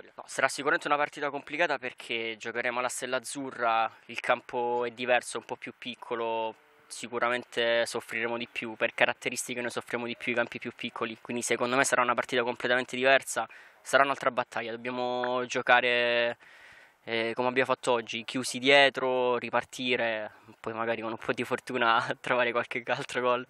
vittoria. No, sarà sicuramente una partita complicata perché giocheremo alla Stella Azzurra, il campo è diverso, un po' più piccolo, sicuramente soffriremo di più, per caratteristiche noi soffriamo di più i campi più piccoli, quindi secondo me sarà una partita completamente diversa, sarà un'altra battaglia, dobbiamo giocare eh, come abbiamo fatto oggi, chiusi dietro, ripartire, poi magari con un po' di fortuna trovare qualche altro gol.